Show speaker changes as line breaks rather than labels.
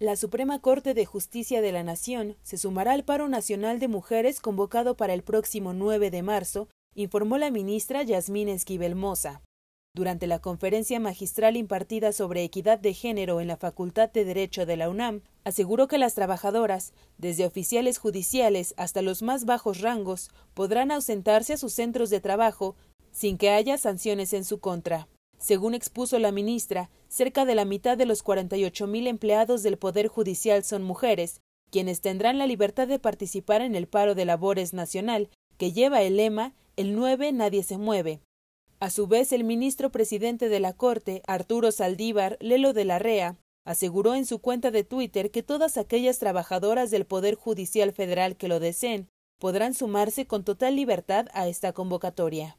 La Suprema Corte de Justicia de la Nación se sumará al paro nacional de mujeres convocado para el próximo 9 de marzo, informó la ministra Yasmín Esquivel Moza. Durante la conferencia magistral impartida sobre equidad de género en la Facultad de Derecho de la UNAM, aseguró que las trabajadoras, desde oficiales judiciales hasta los más bajos rangos, podrán ausentarse a sus centros de trabajo sin que haya sanciones en su contra. Según expuso la ministra, cerca de la mitad de los 48 mil empleados del Poder Judicial son mujeres, quienes tendrán la libertad de participar en el paro de labores nacional, que lleva el lema El 9 nadie se mueve. A su vez, el ministro presidente de la Corte, Arturo Saldívar Lelo de la Rea, aseguró en su cuenta de Twitter que todas aquellas trabajadoras del Poder Judicial Federal que lo deseen podrán sumarse con total libertad a esta convocatoria.